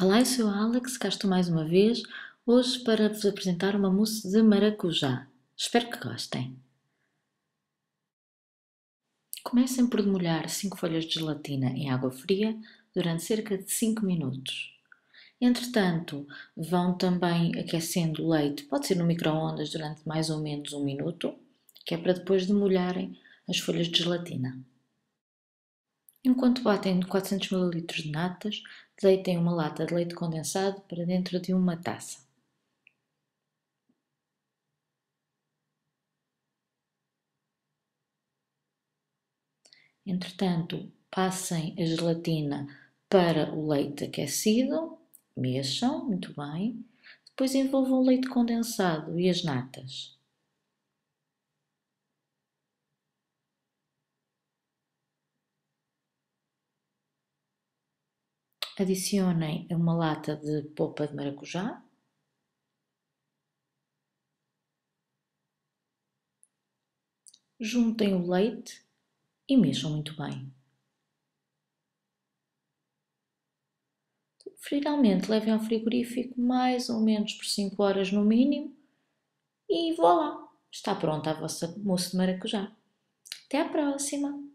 Olá, eu sou a Alex, cá estou mais uma vez, hoje para vos apresentar uma mousse de maracujá. Espero que gostem. Comecem por demolhar 5 folhas de gelatina em água fria durante cerca de 5 minutos. Entretanto, vão também aquecendo o leite, pode ser no micro-ondas durante mais ou menos um minuto, que é para depois demolharem as folhas de gelatina. Enquanto batem 400 ml de natas, deitem uma lata de leite condensado para dentro de uma taça. Entretanto, passem a gelatina para o leite aquecido, mexam muito bem, depois envolvam o leite condensado e as natas. Adicionem uma lata de polpa de maracujá, juntem o leite e mexam muito bem. Finalmente levem ao frigorífico mais ou menos por 5 horas no mínimo e voilà está pronta a vossa moça de maracujá. Até à próxima!